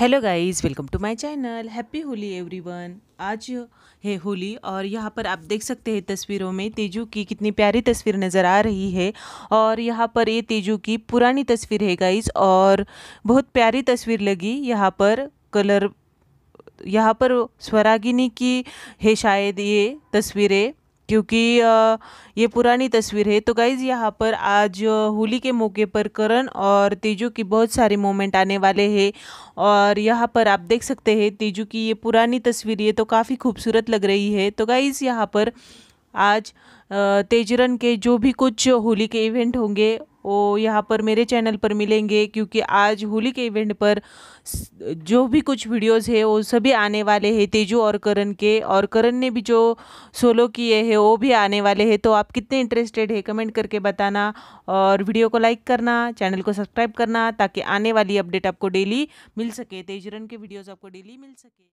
hello guys welcome to my channel happy Holi everyone आज है होली और यहाँ पर आप देख सकते हैं तस्वीरों में तेजू की कितनी प्यारी तस्वीर नज़र आ रही है और यहाँ पर ये तेजू की पुरानी तस्वीर है गाइस और बहुत प्यारी तस्वीर लगी यहाँ पर कलर यहाँ पर स्वरागिनी की है शायद ये तस्वीरें क्योंकि ये पुरानी तस्वीर है तो गाइज़ यहाँ पर आज होली के मौके पर करण और तेजू की बहुत सारे मोमेंट आने वाले हैं और यहाँ पर आप देख सकते हैं तेजू की ये पुरानी तस्वीर ये तो काफ़ी खूबसूरत लग रही है तो गाइज़ यहाँ पर आज तेजरन के जो भी कुछ होली के इवेंट होंगे वो यहाँ पर मेरे चैनल पर मिलेंगे क्योंकि आज होली के इवेंट पर जो भी कुछ वीडियोस है वो सभी आने वाले हैं तेजू और करण के और करण ने भी जो सोलो किए हैं वो भी आने वाले हैं तो आप कितने इंटरेस्टेड है कमेंट करके बताना और वीडियो को लाइक करना चैनल को सब्सक्राइब करना ताकि आने वाली अपडेट आपको डेली मिल सके तेजरन के वीडियोज़ आपको डेली मिल सके